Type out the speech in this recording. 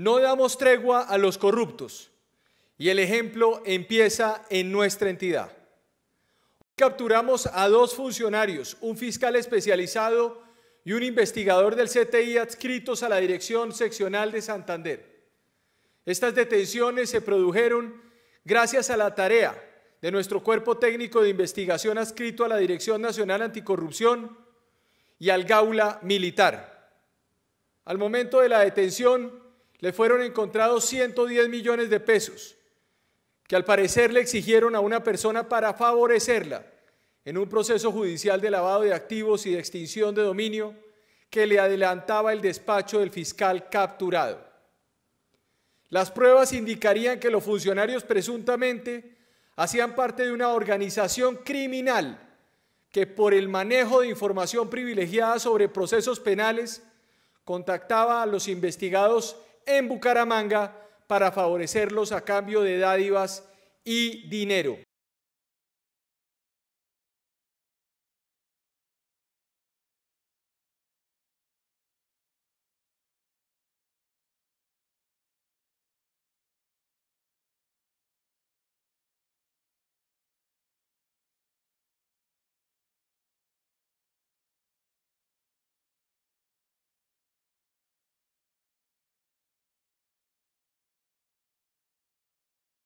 No damos tregua a los corruptos. Y el ejemplo empieza en nuestra entidad. Capturamos a dos funcionarios, un fiscal especializado y un investigador del CTI adscritos a la Dirección Seccional de Santander. Estas detenciones se produjeron gracias a la tarea de nuestro cuerpo técnico de investigación adscrito a la Dirección Nacional Anticorrupción y al Gaula Militar. Al momento de la detención, le fueron encontrados 110 millones de pesos que al parecer le exigieron a una persona para favorecerla en un proceso judicial de lavado de activos y de extinción de dominio que le adelantaba el despacho del fiscal capturado. Las pruebas indicarían que los funcionarios presuntamente hacían parte de una organización criminal que por el manejo de información privilegiada sobre procesos penales contactaba a los investigados en Bucaramanga para favorecerlos a cambio de dádivas y dinero.